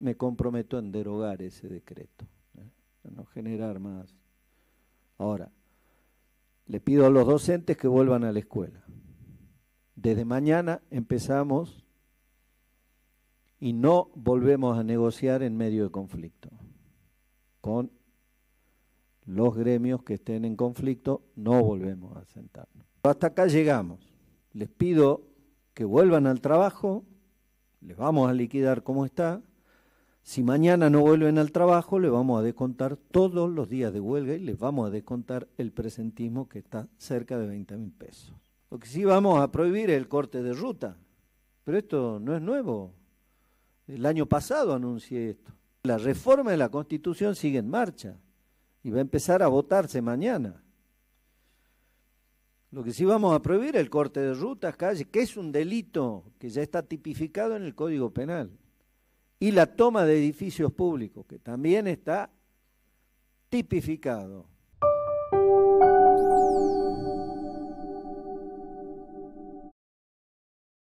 me comprometo en derogar ese decreto, ¿eh? no generar más. Ahora, le pido a los docentes que vuelvan a la escuela. Desde mañana empezamos y no volvemos a negociar en medio de conflicto. Con los gremios que estén en conflicto no volvemos a sentarnos. Hasta acá llegamos. Les pido que vuelvan al trabajo, les vamos a liquidar como está, si mañana no vuelven al trabajo, le vamos a descontar todos los días de huelga y les vamos a descontar el presentismo que está cerca de 20 mil pesos. Lo que sí vamos a prohibir es el corte de ruta, pero esto no es nuevo. El año pasado anuncié esto. La reforma de la Constitución sigue en marcha y va a empezar a votarse mañana. Lo que sí vamos a prohibir es el corte de rutas, que es un delito que ya está tipificado en el Código Penal y la toma de edificios públicos, que también está tipificado